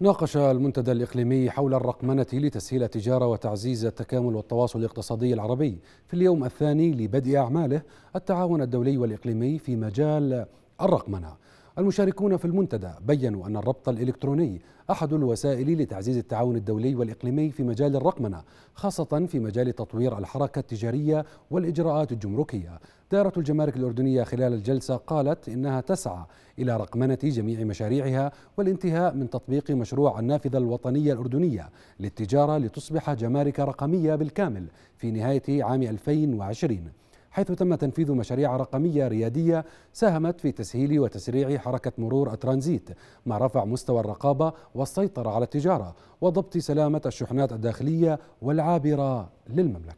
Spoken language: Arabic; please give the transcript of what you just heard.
ناقش المنتدى الإقليمي حول الرقمنة لتسهيل التجارة وتعزيز التكامل والتواصل الاقتصادي العربي في اليوم الثاني لبدء أعماله التعاون الدولي والإقليمي في مجال الرقمنة المشاركون في المنتدى بينوا أن الربط الإلكتروني أحد الوسائل لتعزيز التعاون الدولي والإقليمي في مجال الرقمنة خاصة في مجال تطوير الحركة التجارية والإجراءات الجمركية دائرة الجمارك الأردنية خلال الجلسة قالت إنها تسعى إلى رقمنة جميع مشاريعها والانتهاء من تطبيق مشروع النافذة الوطنية الأردنية للتجارة لتصبح جمارك رقمية بالكامل في نهاية عام 2020 حيث تم تنفيذ مشاريع رقمية ريادية ساهمت في تسهيل وتسريع حركة مرور الترانزيت مع رفع مستوى الرقابة والسيطرة على التجارة وضبط سلامة الشحنات الداخلية والعابرة للمملكة